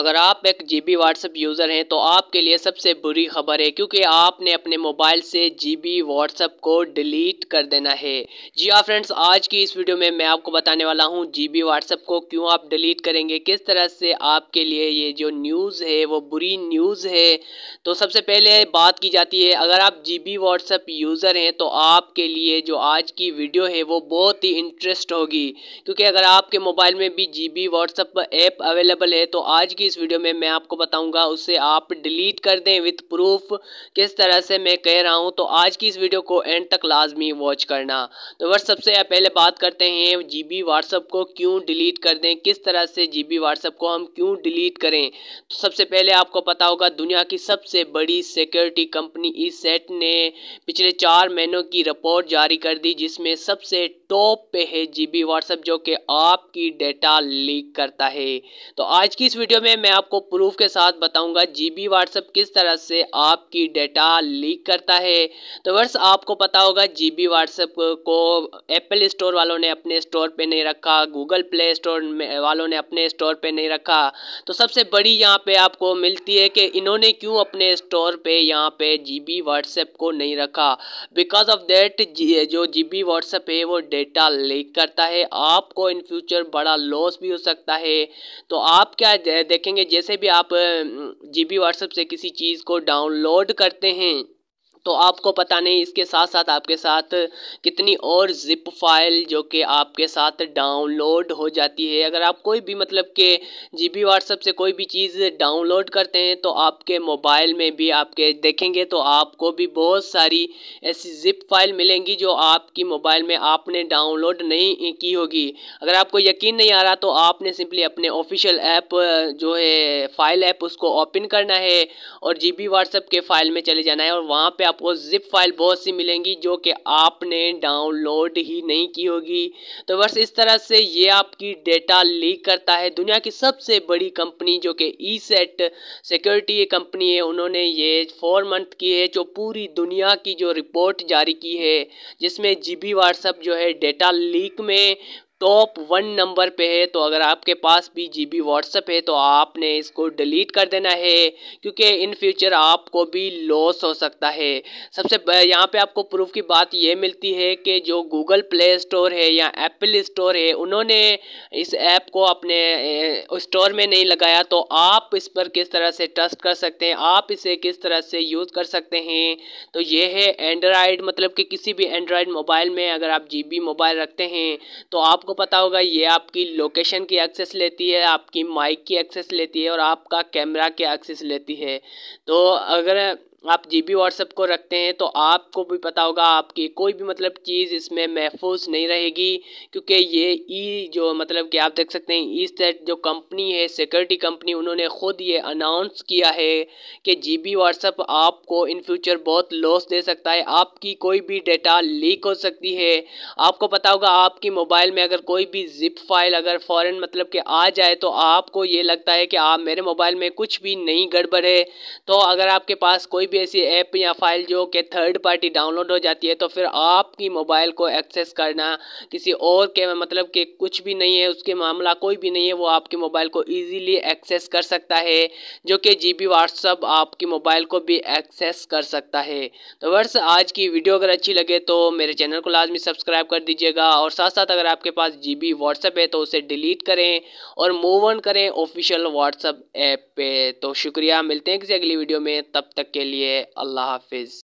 अगर आप एक जी बी व्हाट्सएप यूज़र हैं तो आपके लिए सबसे बुरी खबर है क्योंकि आपने अपने मोबाइल से जी बी व्हाट्सएप को डिलीट कर देना है जी हाँ फ्रेंड्स आज की इस वीडियो में मैं आपको बताने वाला हूँ जी बी व्हाट्सएप को क्यों आप डिलीट करेंगे किस तरह से आपके लिए ये जो न्यूज़ है वो बुरी न्यूज़ है तो सबसे पहले बात की जाती है अगर आप जी बी व्हाट्सएप यूज़र हैं तो आपके लिए जो आज की वीडियो है वो बहुत ही इंटरेस्ट होगी क्योंकि अगर आपके मोबाइल में भी G B WhatsApp app available है तो आज की की इस वीडियो में मैं आपको बताऊंगा उसे आप डिलीट कर दें विथ प्रूफ किस तरह से मैं कह रहा हूं तो आज की इस वीडियो को एंड तक लाजमी वॉच करना तो बस सबसे पहले बात करते हैं जी बी व्हाट्सअप को क्यों डिलीट कर दें किस तरह से जी बी व्हाट्सअप को हम क्यों डिलीट करें तो सबसे पहले आपको पता होगा दुनिया की सबसे बड़ी सिक्योरिटी कंपनी ई सेट ने पिछले चार महीनों की रिपोर्ट जारी कर दी जिसमें सबसे टॉप पे है जी बी व्हाट्सअप जो कि आपकी डेटा लीक करता है तो आज की इस वीडियो में में मैं आपको प्रूफ के साथ बताऊंगा जीबी व्हाट्सएप किस तरह से आपकी डेटा लीक करता है तो वर्ष आपको पता होगा जीबी व्हाट्सएप को एप्पल स्टोर वालों ने अपने स्टोर पे नहीं रखा गूगल प्ले स्टोर वालों ने अपने स्टोर पे नहीं रखा तो सबसे बड़ी यहाँ पे आपको मिलती है कि इन्होंने क्यों अपने स्टोर पे यहाँ पे जीबी व्हाट्सएप को नहीं रखा बिकॉज ऑफ दैट जो जीबी व्हाट्सएप है वो डेटा लीक करता है आपको इन फ्यूचर बड़ा लॉस भी हो सकता है तो आप क्या देख देखेंगे जैसे भी आप जी बी व्हाट्सएप से किसी चीज़ को डाउनलोड करते हैं तो आपको पता नहीं इसके साथ साथ आपके साथ कितनी और जिप फाइल जो कि आपके साथ डाउनलोड हो जाती है अगर आप कोई भी मतलब के जी बी व्हाट्सअप से कोई भी चीज़ डाउनलोड करते हैं तो आपके मोबाइल में भी आपके देखेंगे तो आपको भी बहुत सारी ऐसी जिप फाइल मिलेंगी जो आपकी मोबाइल में आपने डाउनलोड नहीं की होगी अगर आपको यकीन नहीं आ रहा तो आपने सिंपली अपने ऑफिशियल ऐप जो है फाइल ऐप उसको ओपन करना है और जी बी व्हाट्सअप के फाइल में चले जाना है और वहाँ पर आपको जिप फाइल बहुत सी मिलेंगी जो कि आपने डाउनलोड ही नहीं की होगी तो बस इस तरह से ये आपकी डेटा लीक करता है दुनिया की सबसे बड़ी कंपनी जो कि ई सेट सिक्योरिटी कंपनी है उन्होंने ये फोर मंथ की है जो पूरी दुनिया की जो रिपोर्ट जारी की है जिसमें जी बी जो है डेटा लीक में टॉप वन नंबर पे है तो अगर आपके पास भी जी बी व्हाट्सएप है तो आपने इसको डिलीट कर देना है क्योंकि इन फ्यूचर आपको भी लॉस हो सकता है सबसे यहाँ पे आपको प्रूफ की बात यह मिलती है कि जो गूगल प्ले स्टोर है या एप्पल स्टोर है उन्होंने इस ऐप को अपने स्टोर में नहीं लगाया तो आप इस पर किस तरह से ट्रस्ट कर सकते हैं आप इसे किस तरह से यूज़ कर सकते हैं तो ये है एंड्रॉयड मतलब कि किसी भी एंड्रॉयड मोबाइल में अगर आप जी मोबाइल रखते हैं तो आपको पता होगा ये आपकी लोकेशन की एक्सेस लेती है आपकी माइक की एक्सेस लेती है और आपका कैमरा की एक्सेस लेती है तो अगर आप जी बी व्हाट्सअप को रखते हैं तो आपको भी पता होगा आपकी कोई भी मतलब चीज़ इसमें महफूज नहीं रहेगी क्योंकि ये ई जो मतलब कि आप देख सकते हैं ई सेट जो कंपनी है सिक्योरिटी कंपनी उन्होंने ख़ुद ये अनाउंस किया है कि जी बी व्हाट्सअप आपको इन फ्यूचर बहुत लॉस दे सकता है आपकी कोई भी डेटा लीक हो सकती है आपको पता होगा आपकी मोबाइल में अगर कोई भी जिप फाइल अगर फ़ौरन मतलब कि आ जाए तो आपको ये लगता है कि आप मेरे मोबाइल में कुछ भी नहीं गड़बड़ है तो अगर आपके पास कोई भी ऐसी ऐप या फाइल जो कि थर्ड पार्टी डाउनलोड हो जाती है तो फिर आपकी मोबाइल को एक्सेस करना किसी और के मतलब कि कुछ भी नहीं है उसके मामला कोई भी नहीं है वो आपके मोबाइल को ईजीली एक्सेस कर सकता है जो कि जी बी व्हाट्सअप आपकी मोबाइल को भी एक्सेस कर सकता है तो वर्ष आज की वीडियो अगर अच्छी लगे तो मेरे चैनल को लाजमी सब्सक्राइब कर दीजिएगा और साथ साथ अगर आपके पास जी बी व्हाट्सअप है तो उसे डिलीट करें और मूव ऑन करें ऑफिशियल व्हाट्सअप ऐप पे तो शुक्रिया मिलते हैं किसी अगली वीडियो में तब तक के लिए लिए अल्लाह हाफिज़